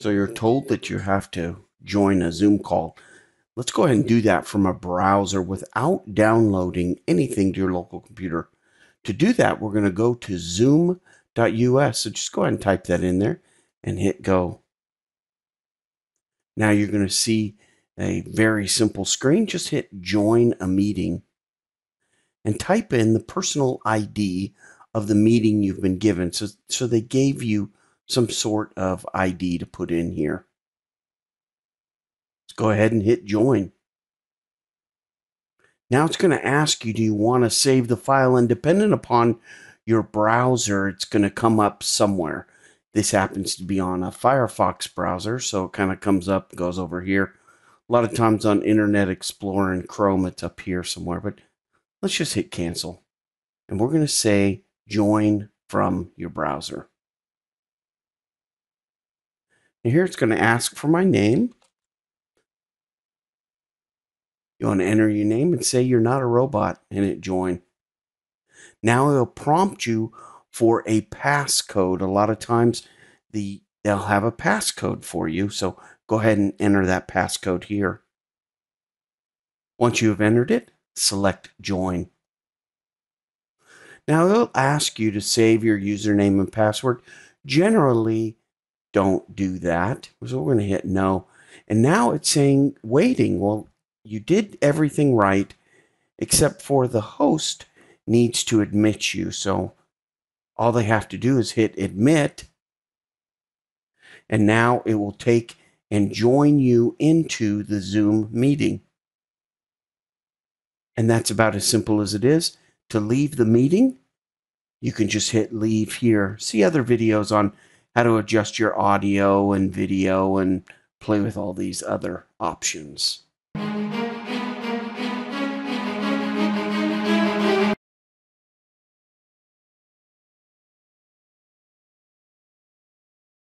So you're told that you have to join a Zoom call. Let's go ahead and do that from a browser without downloading anything to your local computer. To do that, we're going to go to zoom.us. So just go ahead and type that in there and hit go. Now you're going to see a very simple screen. Just hit join a meeting and type in the personal ID of the meeting you've been given. So, so they gave you some sort of ID to put in here. Let's go ahead and hit join. Now it's going to ask you, do you want to save the file? And depending upon your browser, it's going to come up somewhere. This happens to be on a Firefox browser, so it kind of comes up, goes over here. A lot of times on Internet Explorer and Chrome, it's up here somewhere, but let's just hit cancel. And we're going to say join from your browser. And here it's going to ask for my name. You want to enter your name and say you're not a robot and hit join. Now it'll prompt you for a passcode. A lot of times the they'll have a passcode for you. So go ahead and enter that passcode here. Once you have entered it, select join. Now it'll ask you to save your username and password. Generally, don't do that. So we're going to hit no. And now it's saying waiting. Well, you did everything right, except for the host needs to admit you. So all they have to do is hit admit. And now it will take and join you into the Zoom meeting. And that's about as simple as it is. To leave the meeting, you can just hit leave here. See other videos on how to adjust your audio and video and play with all these other options.